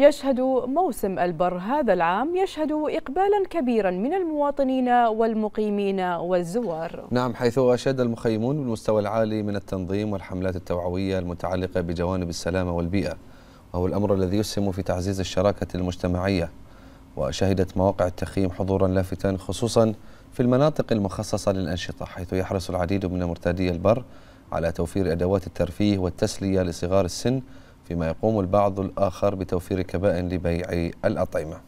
يشهد موسم البر هذا العام يشهد إقبالا كبيرا من المواطنين والمقيمين والزوار نعم حيث أشاد المخيمون بالمستوى العالي من التنظيم والحملات التوعوية المتعلقة بجوانب السلامة والبيئة وهو الأمر الذي يسهم في تعزيز الشراكة المجتمعية وشهدت مواقع التخييم حضورا لافتا خصوصا في المناطق المخصصة للأنشطة حيث يحرص العديد من مرتادي البر على توفير أدوات الترفيه والتسلية لصغار السن فيما يقوم البعض الآخر بتوفير كبائن لبيع الأطعمة